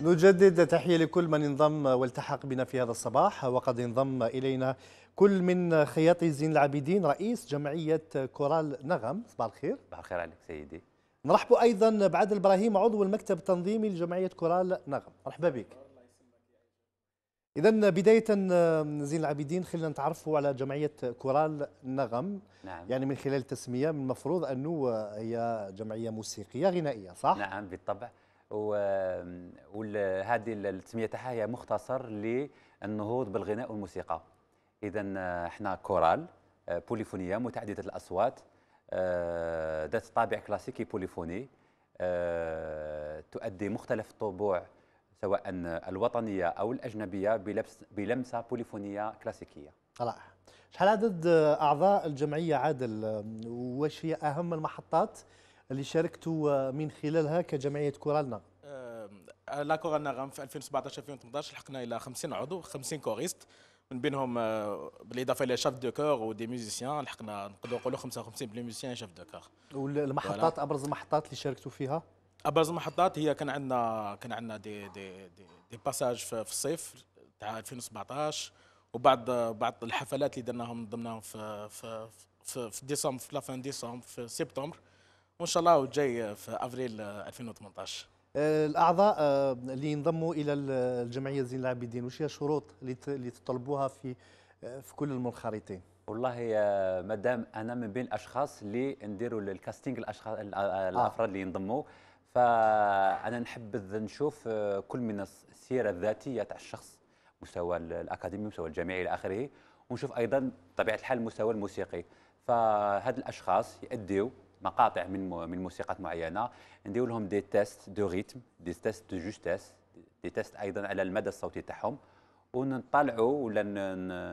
نجدد تحية لكل من انضم والتحق بنا في هذا الصباح وقد انضم إلينا كل من خياطي زين العابدين رئيس جمعية كورال نغم صباح الخير صباح الخير عليك سيدي نرحب أيضا بعد إبراهيم عضو المكتب التنظيمي لجمعية كورال نغم مرحبا بك إذا بداية زين العابدين خلينا نتعرفوا على جمعية كورال نغم نعم. يعني من خلال التسمية من المفروض أنه هي جمعية موسيقية غنائية صح؟ نعم بالطبع وهذه التسميه تاعها هي مختصر للنهوض بالغناء والموسيقى اذا آه، احنا كورال آه، بوليفونيه متعدده الاصوات آه، ذات طابع كلاسيكي بوليفوني تؤدي مختلف الطبوع سواء الوطنيه او الاجنبيه بلبس بلمسه بوليفونيه كلاسيكيه رائع. شحال عدد اعضاء الجمعيه عادل واش هي اهم المحطات اللي شاركتوا من خلالها كجمعيه كورالنا آه، لا كورالنا غام في 2017 2018 لحقنا الى 50 عضو 50 كوريست من بينهم آه، بالاضافه الى شاف دو كور ودي ميوزيسيان لحقنا نقدروا نقولوا 55 بلي ميوزيسيان شاف دو كور والمحطات ابرز المحطات اللي شاركتوا فيها ابرز المحطات هي كان عندنا كان عندنا دي دي دي, دي باساج في الصيف تاع 2017 وبعد بعض الحفلات اللي درناهم ضمناهم في في في, في ديسمبر في لافان ديسمبر في سبتمبر وان شاء الله وجاي في افريل 2018 الاعضاء اللي آه، ينضموا الى الجمعيه زين العابدين وش هي الشروط اللي تطلبوها في آه، في كل المنخرطين والله يا مدام انا من بين الاشخاص اللي نديروا الكاستينغ الاشخاص آه، الافراد آه. اللي ينضموا فانا نحبذ نشوف كل من السيره الذاتيه تاع الشخص مستوى الاكاديمي مستوى الجامعي الى اخره ونشوف ايضا طبيعه الحال المستوى الموسيقي فهاد الاشخاص يؤديوا مقاطع من من موسيقى معينه ندير لهم دي تيست دو ريتم دي تيست دو جوستيس دي تيست ايضا على المدى الصوتي تاعهم ونطلعوا ولا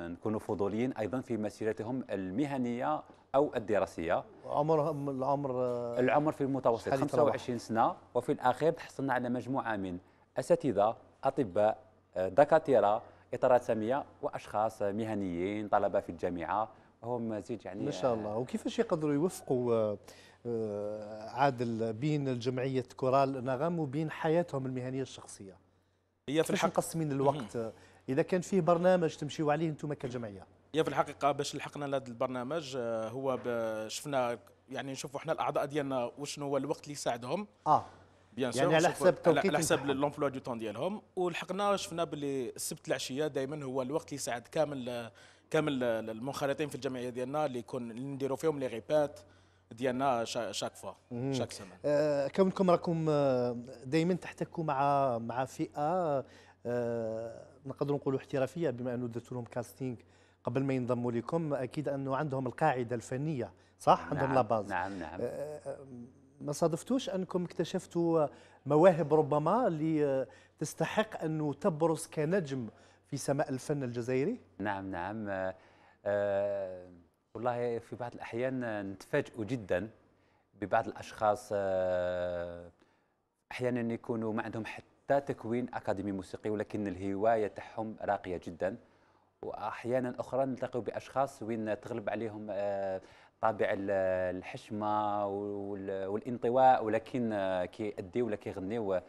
نكونوا فضوليين ايضا في مسيرتهم المهنيه او الدراسيه عمرهم العمر العمر في المتوسط 25 سنه وفي الاخير تحصلنا على مجموعه من اساتذه اطباء دكاتره اطارات ساميه واشخاص مهنيين طلبه في الجامعه هو مزيج يعني ما شاء الله وكيفاش يقدروا يوفقوا آه، آه، عادل بين جمعيه كورال نغم وبين حياتهم المهنيه الشخصيه هي في الحق مقسمين الوقت اذا كان فيه برنامج تمشيوا عليه انتم كجمعيه هي في الحقيقه باش لحقنا لهذا البرنامج آه، هو شفنا يعني نشوفوا احنا الاعضاء ديالنا وشنو هو الوقت اللي يساعدهم اه بيان يعني على حسب التوقيت على حسب لومبلوا دو طون ديالهم ولحقنا شفنا باللي السبت العشيه دائما هو الوقت اللي يساعد كامل كامل المنخرطين في الجمعيه ديالنا اللي يكون نديروا فيهم لي غيبات ديالنا شاك فوا شاك سيمين آه كونكم راكم آه، دائما تحتكوا مع مع فئه آه نقدروا نقولوا احترافيه بما انه درتوا لهم كاستينغ قبل ما ينضموا لكم اكيد انه عندهم القاعده الفنيه صح نعم عندهم لاباز نعم نعم آه،, آه ما صادفتوش انكم اكتشفتوا مواهب ربما اللي آه، تستحق انه تبرز كنجم في سماء الفن الجزائري؟ نعم نعم آه،, آه والله في بعض الأحيان نتفاجئ جدا ببعض الأشخاص آه أحيانا يكونوا ما عندهم حتى تكوين أكاديمي موسيقي ولكن الهواية تاعهم راقية جدا وأحيانا أخرى نلتقي بأشخاص وين تغلب عليهم آه طابع الحشمة والانطواء ولكن آه، كيأديو ولا كيغنيو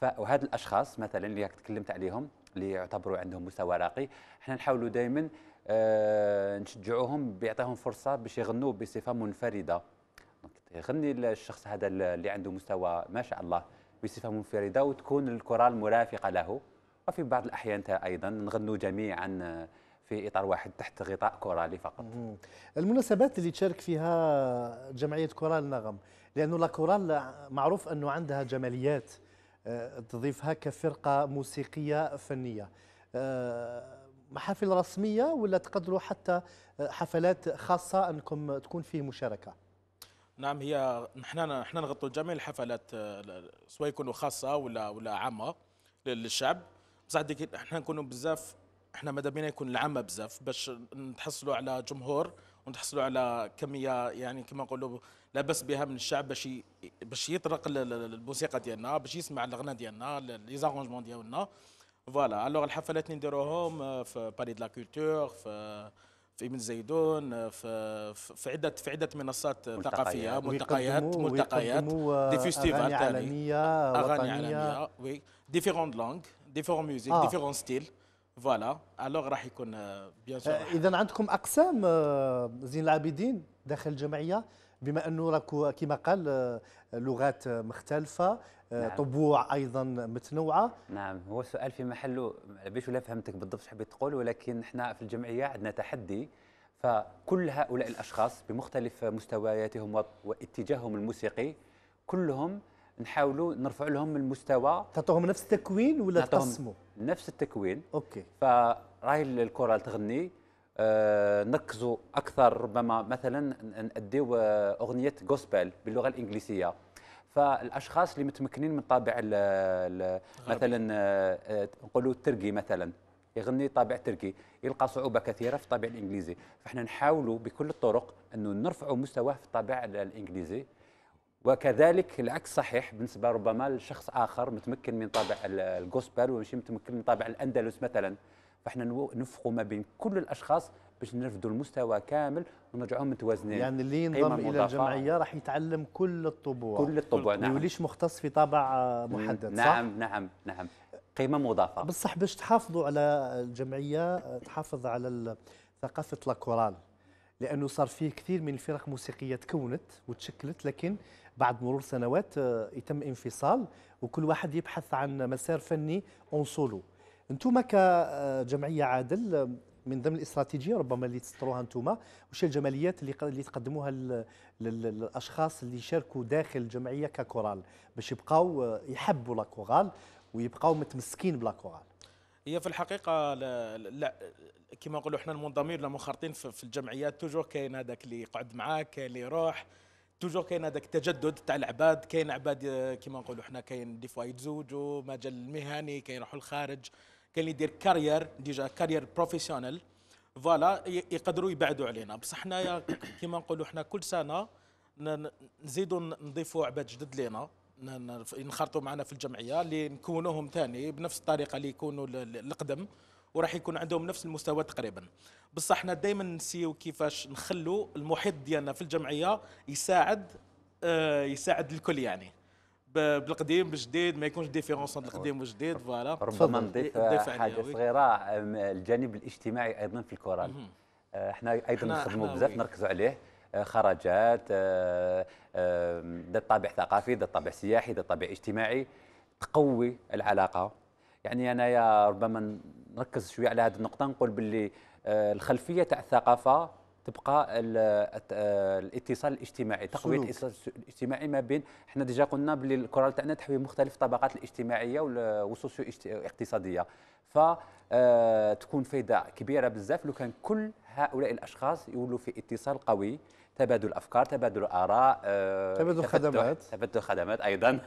فهاد الأشخاص مثلا اللي تكلمت عليهم اللي يعتبروا عندهم مستوى راقي احنا نحاولوا دائما اه نشجعوهم بيعطيهم فرصه باش يغنوا بصفه منفرده يغني الشخص هذا اللي عنده مستوى ما شاء الله بصفه منفرده وتكون الكورال مرافقه له وفي بعض الاحيان ايضا نغنوا جميعا آه، في اطار واحد تحت غطاء كورالي فقط. المناسبات اللي تشارك فيها جمعيه كورال نغم لانه لا كورال معروف انه عندها جماليات آه، تضيفها كفرقه موسيقيه فنيه آه، محافل رسميه ولا تقدروا حتى آه، حفلات خاصه انكم تكون فيه مشاركه نعم هي نحن نحن نغطوا جميع الحفلات سواء يكونوا خاصه ولا ولا عامه للشعب بصح نحن نكونوا بزاف احنا ماذا بينا يكون العامه بزاف باش نتحصلوا على جمهور ونتحصلوا على كميه يعني كما نقولوا لا بس بها من الشعب باش باش يطرق الموسيقى ديالنا باش يسمع الاغنى ديالنا لي زارونجمون ديالنا فوالا الوغ الحفلات اللي نديروهم في بالي دو لا كولتور في في ابن زيدون في في عده في عده منصات ثقافيه ملتقيات ملتقيات دي فيستيفال عالميه اغاني عالميه وي ديفيرون لونغ ديفيرون ميوزيك ديفيرون ستيل فوالا الوغ راح يكون بيان سور اذا عندكم اقسام آه، زين العابدين داخل الجمعيه بما انه راكو كما قال آه، لغات مختلفه آه، نعم. طبوع ايضا متنوعه نعم هو سؤال في محله بيش ولا فهمتك بالضبط حبيت تقول ولكن احنا في الجمعيه عندنا تحدي فكل هؤلاء الاشخاص بمختلف مستوياتهم واتجاههم الموسيقي كلهم نحاولوا نرفع لهم المستوى تعطوهم نفس التكوين ولا تقسموا نفس التكوين اوكي فراهي الكره تغني آه، نركزوا اكثر ربما مثلا ناديو آه، اغنيه جوسبل باللغه الانجليزيه فالاشخاص اللي متمكنين من طابع مثلا آه، نقولوا التركي مثلا يغني طابع تركي يلقى صعوبه كثيره في الطابع الانجليزي فاحنا نحاولوا بكل الطرق انه نرفعوا مستواه في الطابع الانجليزي وكذلك العكس صحيح بالنسبه ربما لشخص اخر متمكن من طابع الجوسبل ومش متمكن من طابع الاندلس مثلا فاحنا نفقوا ما بين كل الاشخاص باش نرفدوا المستوى كامل ونرجعوهم متوازنين يعني اللي ينضم الى الجمعيه راح يتعلم كل الطبوع كل الطبوع نعم ما يوليش مختص في طابع محدد صح؟ نعم نعم نعم قيمه مضافه بصح باش تحافظوا على الجمعيه تحافظ على ثقافه لاكورال لانه صار فيه كثير من الفرق الموسيقيه تكونت وتشكلت لكن بعد مرور سنوات آه، يتم انفصال وكل واحد يبحث عن مسار فني اون سولو انتم كجمعيه عادل من ضمن الاستراتيجيه ربما اللي تسطروها انتم وش الجماليات اللي اللي تقدموها للاشخاص اللي يشاركوا داخل الجمعيه ككورال باش يبقاو يحبوا لاكورال ويبقاو متمسكين بلاكورال هي في الحقيقه لا, لا كما نقولوا احنا المنضمين ولا منخرطين في الجمعيات توجور كاين هذاك اللي يقعد معاك كاين اللي يروح توجور كاين هذاك التجدد تاع العباد كاين عباد كما نقولوا احنا كاين دي فوا يتزوجوا مجال المهني كاين يروحوا للخارج كان اللي يدير كارير ديجا كارير بروفيسيونيل فوالا يقدروا يبعدوا علينا بصح حنايا كيما نقولوا حنا كل سنه نزيدوا نضيفوا عباد جدد لينا ينخرطوا معنا في الجمعيه اللي نكونوهم ثاني بنفس الطريقه اللي يكونوا القدم وراح يكون عندهم نفس المستوى تقريبا بصح حنا دائما نسيو كيفاش نخلو المحيط ديالنا في الجمعيه يساعد آه، يساعد الكل يعني بالقديم بالجديد ما يكونش ديفيرونس بين القديم والجديد فوالا ربما نضيف حاجه صغيره الجانب الاجتماعي ايضا في الكورال آه، احنا ايضا نخدموا بزاف نركزوا عليه آه، خرجات آه، ذات طابع ثقافي ذات طابع سياحي ذات طابع اجتماعي تقوي العلاقه يعني انايا ربما نركز شويه على هذه النقطه نقول باللي الخلفيه تاع الثقافه تبقى الاتصال الاجتماعي تقويه الاتصال الاجتماعي ما بين احنا ديجا قلنا باللي الكره تاعنا تحوي مختلف الطبقات الاجتماعيه والسوسيو اقتصاديه فتكون آه، فايده كبيره بزاف لو كان كل هؤلاء الاشخاص يولوا في اتصال قوي تبادل افكار تبادل اراء آه، تبادل خدمات تبادل خدمات ايضا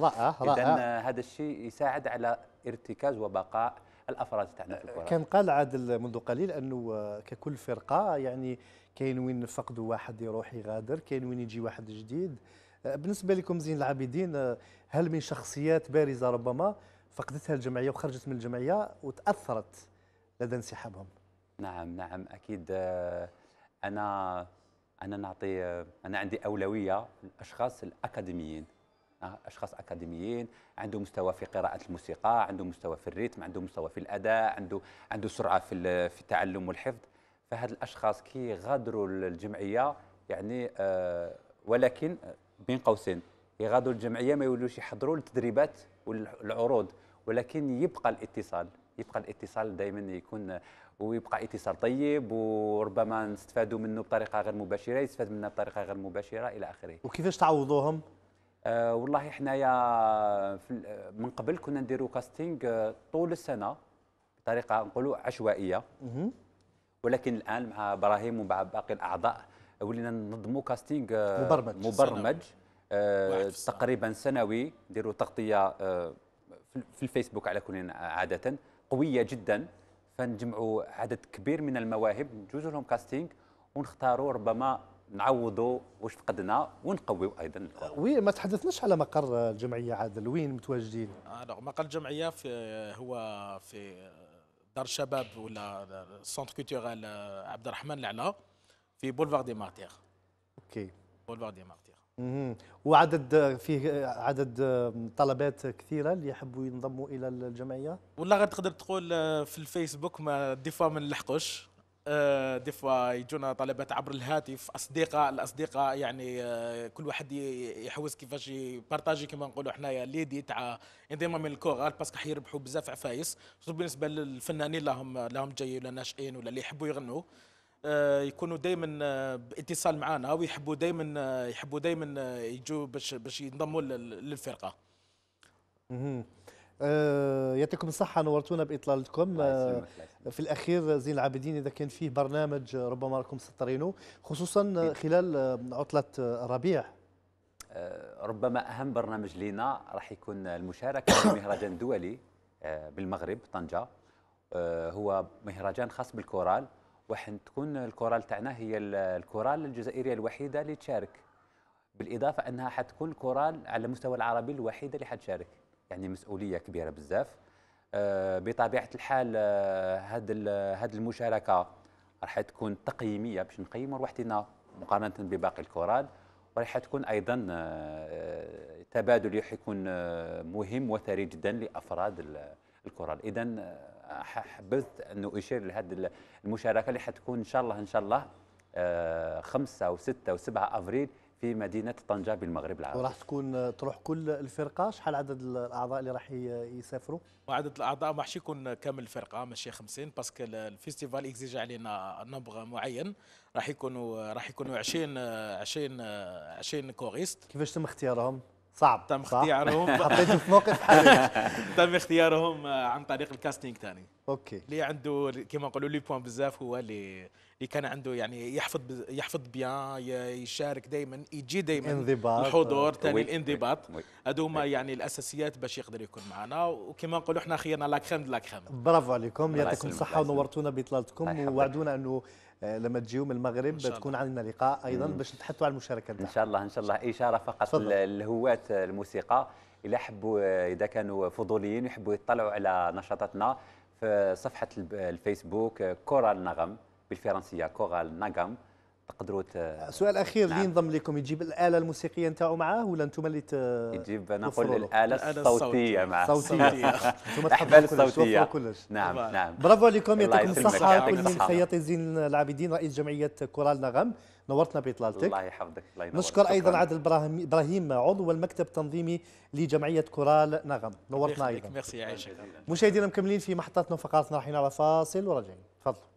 رائع رائع اذا هذا الشيء يساعد على ارتكاز وبقاء الافراد تاعنا في أه، الكره كان قال عادل منذ قليل انه ككل فرقه يعني كاين وين نفقدوا واحد يروح يغادر كاين وين يجي واحد جديد أه، بالنسبه لكم زين العابدين أه، هل من شخصيات بارزه ربما فقدتها الجمعيه وخرجت من الجمعيه وتاثرت لدى انسحابهم نعم نعم اكيد انا انا نعطي انا عندي اولويه للاشخاص الاكاديميين اشخاص اكاديميين عنده مستوى في قراءه الموسيقى عنده مستوى في الريتم عنده مستوى في الاداء عنده عنده سرعه في في التعلم والحفظ فهاد الاشخاص كي غادروا الجمعيه يعني آه ولكن بين قوسين يغادروا الجمعيه ما يولوش يحضروا التدريبات والعروض ولكن يبقى الاتصال يبقى الاتصال دائما يكون ويبقى اتصال طيب وربما نستفادوا منه بطريقه غير مباشره يستفاد منا بطريقه غير مباشره الى اخره وكيفاش تعوضوهم آه والله حنايا آه، من قبل كنا نديرو كاستينغ آه، طول السنه بطريقه نقولوا عشوائيه ولكن الان مع ابراهيم ومع باقي الاعضاء ولينا ننظموا آه، كاستينغ مبرمج مبرمج آه تقريبا سنوي نديروا تغطيه آه في الفيسبوك على كل عاده قويه جدا فنجمعوا عدد كبير من المواهب نجوز لهم كاستينغ ونختاروا ربما نعوضوا واش فقدنا ونقويوا ايضا وي ما تحدثناش على مقر الجمعيه عادل وين متواجدين؟ آه مقر الجمعيه في هو في دار الشباب ولا سونتر كولتورال عبد الرحمن العلا في بولفار دي مارتير اوكي بولفار دي مارتير وعدد فيه عدد طلبات كثيره اللي يحبوا ينضموا الى الجمعيه ولا غتقدر تقول في الفيسبوك ما دي فوا ما نلحقوش دي آه، فوا يجونا طلبات عبر الهاتف اصدقاء الاصدقاء يعني آه، كل واحد يحوس كيفاش يبارطاجي كما نقولوا حنايا ليدي تاع انضمام الكوغال باسكو حيربحوا بزاف عفايس بالنسبه للفنانين لاهم لاهم جاي ولا ناشئين ولا اللي يحبوا يغنوا آه، يكونوا دائما باتصال معنا ويحبوا دائما يحبوا دائما يجوا باش باش ينضموا للفرقه آه، يعطيكم الصحة نورتونا بإطلالتكم آه، في الأخير زين العابدين إذا كان فيه برنامج ربما راكم سطرينه خصوصا إيه. خلال آه، عطلة الربيع ربما أهم برنامج لنا راح يكون المشاركة في مهرجان دولي بالمغرب طنجة هو مهرجان خاص بالكورال تكون الكورال تاعنا هي الكورال الجزائرية الوحيدة اللي تشارك بالإضافة أنها حتكون الكورال على المستوى العربي الوحيدة اللي حتشارك يعني مسؤوليه كبيره بزاف آه، بطبيعه الحال آه، هاد هاد المشاركه راح تكون تقييميه باش نقيموا روحتنا مقارنه بباقي الكورال وراح تكون ايضا آه، تبادل راح يكون مهم وثري جدا لافراد الكورال اذا حبيت انه اشير لهذه المشاركه اللي حتكون ان شاء الله ان شاء الله 5 و6 و7 افريل في مدينه طنجه بالمغرب العربي وراح تكون تروح كل الفرقه شحال عدد الاعضاء اللي راح يسافروا وعدد الاعضاء ما راحش يكون كامل الفرقه ماشي 50 باسكو الفيستيفال اكزيج علينا نبغ معين راح يكونوا راح يكونوا 20 20 20 كوريست كيفاش تم اختيارهم صعب تم اختيارهم حطيته في موقف حرج تم اختيارهم آه، عن طريق الكاستينج ثاني اوكي اللي عنده كما نقولوا لي بوان بزاف هو اللي اللي كان عنده يعني يحفظ يحفظ بيان يشارك دائما يجي دائما انضباط الحضور ثاني آه، الانضباط هذو هما يعني الاساسيات باش يقدر يكون معنا وكما نقولوا احنا خيرنا لا كريم دو لا كريم برافو عليكم يعطيكم الصحه ونورتونا باطلالتكم ووعدونا انه آه، لما تجيو من المغرب تكون عندنا لقاء ايضا باش تحطوا على المشاركه نتاعكم ان شاء الله ان شاء الله اشاره فقط لهواة الموسيقى الا حبوا آه، اذا كانوا فضوليين يحبوا يطلعوا على نشاطاتنا في صفحه الفيسبوك آه، كورال نغم بالفرنسيه كورال نغم تقدروا سؤال اخير نعم. ينضم لكم يجيب الاله الموسيقيه نتاعو معاه ولا انتم اللي ت... يجيب نقول الاله الصوتيه معاه الصوتيه انتم الصوتيه كلش نعم نعم برافو عليكم يعطيكم الصحه كل من خياط زين العابدين رئيس جمعيه كورال نغم نورتنا باطلالتك الله يحفظك الله ينور. نشكر ايضا عادل ابراهيم عضو المكتب التنظيمي لجمعيه كورال نغم نورتنا ايضا ميرسي عيشه مشاهدينا مكملين في محطتنا وفقراتنا على فاصل وراجعين تفضلوا